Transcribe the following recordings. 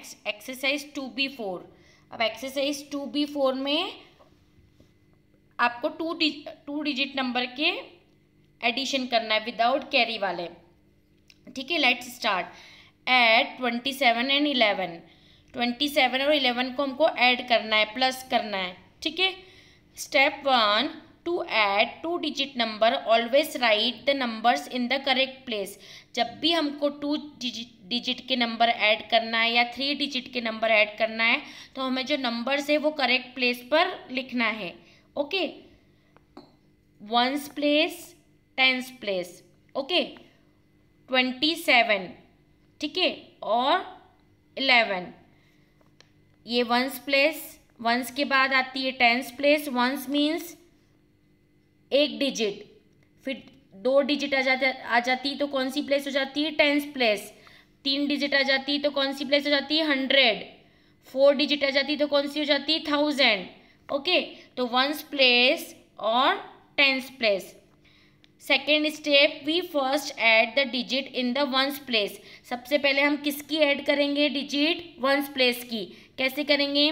next exercise two B four अब exercise two B four में आपको two dig two digit number के addition करना है विदाउट कैरी वाले ठीक है let's start at twenty seven and eleven twenty seven और इलेवन को हमको ऐड करना है प्लस करना है ठीक है step one to add two digit number always write the numbers in the correct place जब भी हमको टू डिजिट के नंबर ऐड करना है या थ्री डिजिट के नंबर ऐड करना है तो हमें जो नंबर्स है वो करेक्ट प्लेस पर लिखना है okay ones place tens place okay twenty seven ठीक है और इलेवन ये वंस प्लेस वंस के बाद आती है टेंस प्लेस वंस मीन्स एक डिजिट फिर दो डिजिट आ जाते आ जाती तो कौन सी प्लेस हो जाती है टेंस प्लेस तीन डिजिट आ जाती तो कौन सी प्लेस हो जाती है हंड्रेड फोर डिजिट आ जाती तो कौन सी हो जाती है थाउजेंड ओके तो वंस प्लेस और tens place second step we first add the digit in the ones place सबसे पहले हम किसकी ऐड करेंगे डिजिट वंस प्लेस की कैसे करेंगे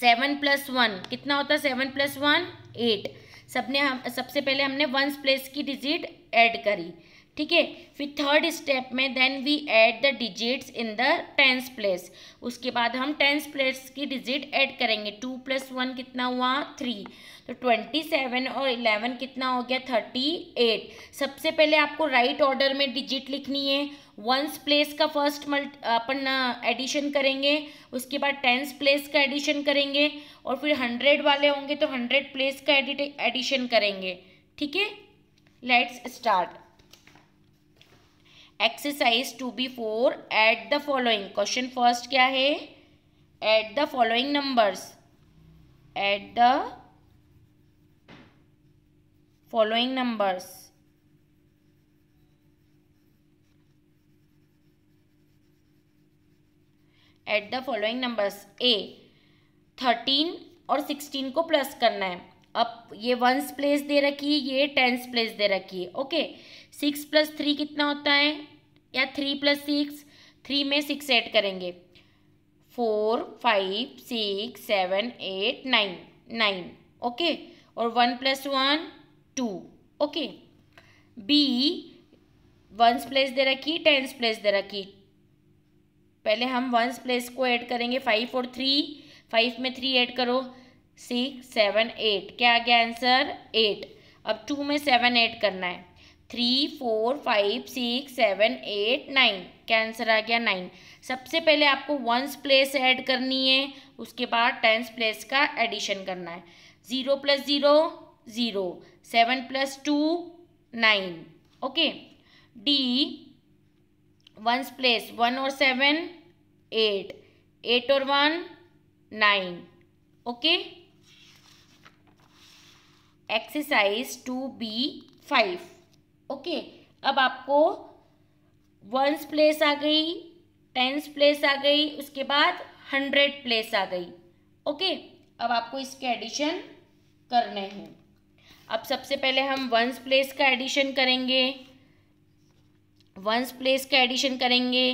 सेवन प्लस वन कितना होता है सेवन प्लस वन एट सबने हम सबसे पहले हमने वंस प्लेस की डिजिट ऐड करी ठीक है फिर थर्ड स्टेप में then we add the digits in the tens place उसके बाद हम टेंस प्लेस की डिजिट ऐड करेंगे टू प्लस वन कितना हुआ थ्री तो ट्वेंटी सेवन और इलेवन कितना हो गया थर्टी एट सबसे पहले आपको राइट right ऑर्डर में डिजिट लिखनी है वंस प्लेस का फर्स्ट मल्ट अपन एडिशन uh, करेंगे उसके बाद टेंस प्लेस का एडिशन करेंगे और फिर हंड्रेड वाले होंगे तो हंड्रेड प्लेस का एडिट एडिशन करेंगे ठीक है let's start exercise two B four at the following question first क्या है at the following numbers at the following numbers at the following numbers A thirteen और सिक्सटीन को प्लस करना है अब ये वंस प्लेस दे रखी है ये टेंस प्लेस दे रखी है ओके सिक्स प्लस थ्री कितना होता है या थ्री प्लस सिक्स थ्री में सिक्स ऐड करेंगे four five six seven eight nine nine okay और one plus one two okay B ones place दे रखी टेंस प्लेस दे रखी पहले हम वंस प्लेस को ऐड करेंगे फाइव और थ्री फाइव में थ्री ऐड करो सिक्स सेवन एट क्या आ गया आंसर एट अब टू में सेवन ऐड करना है three four five six seven eight nine क्या आंसर आ गया नाइन सबसे पहले आपको वंस प्लेस ऐड करनी है उसके बाद टेंस प्लेस का एडिशन करना है zero plus zero zero seven plus two nine okay D ones place one और सेवन एट एट और one nine okay exercise two B five okay अब आपको वंस प्लेस आ गई टेंस प्लेस आ गई उसके बाद हंड्रेड प्लेस आ गई ओके अब आपको इसके एडिशन करने हैं अब सबसे पहले हम वंस प्लेस का एडिशन करेंगे वंस प्लेस का एडिशन करेंगे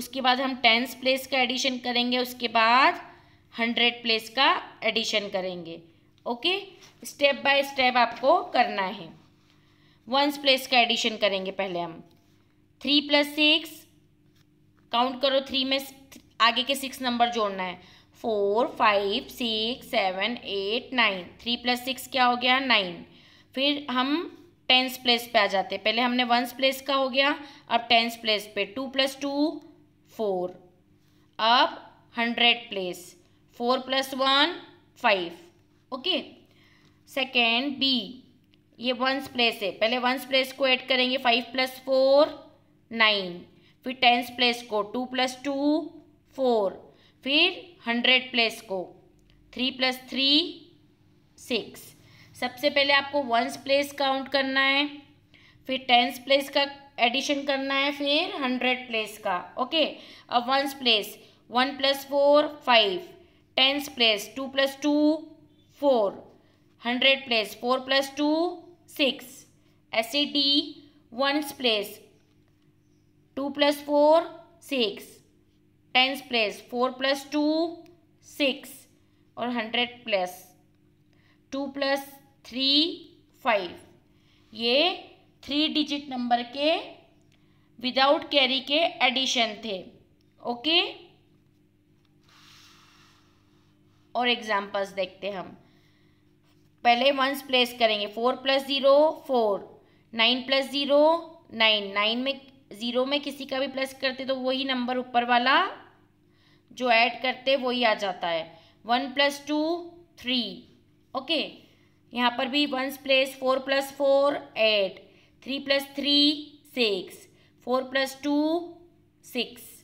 उसके बाद हम टेंस प्लेस का एडिशन करेंगे उसके बाद हंड्रेड प्लेस का एडिशन करेंगे ओके स्टेप बाय स्टेप आपको करना है वंस प्लेस का एडिशन करेंगे पहले हम थ्री प्लस सिक्स काउंट करो थ्री में आगे के सिक्स नंबर जोड़ना है four five six seven eight nine three plus six क्या हो गया नाइन फिर हम टेंस प्लेस पे आ जाते हैं पहले हमने वंस प्लेस का हो गया अब टेंस प्लेस पे टू प्लस टू फोर अब hundred place four plus one five okay second B ये वंस प्लेस है पहले वंस प्लेस को ऐड करेंगे फाइव प्लस फोर नाइन फिर टेंस प्लेस को टू प्लस टू फोर फिर हंड्रेड प्लेस को थ्री प्लस थ्री सिक्स सबसे पहले आपको वंस प्लेस काउंट करना है फिर टेंस प्लेस का एडिशन करना है फिर हंड्रेड प्लेस का ओके अब ones place one plus four five tens place two plus two four hundred place four plus two six ऐसे D ones place two plus four six tens place four plus two six और hundred plus two plus three five ये three digit number के without carry के addition थे okay और examples देखते हम पहले वंस प्लेस करेंगे four plus zero four nine plus zero nine nine में ज़ीरो में किसी का भी प्लस करते तो वही नंबर ऊपर वाला जो ऐड करते वही आ जाता है one plus two three okay यहाँ पर भी ones place four plus four eight three plus three six four plus two six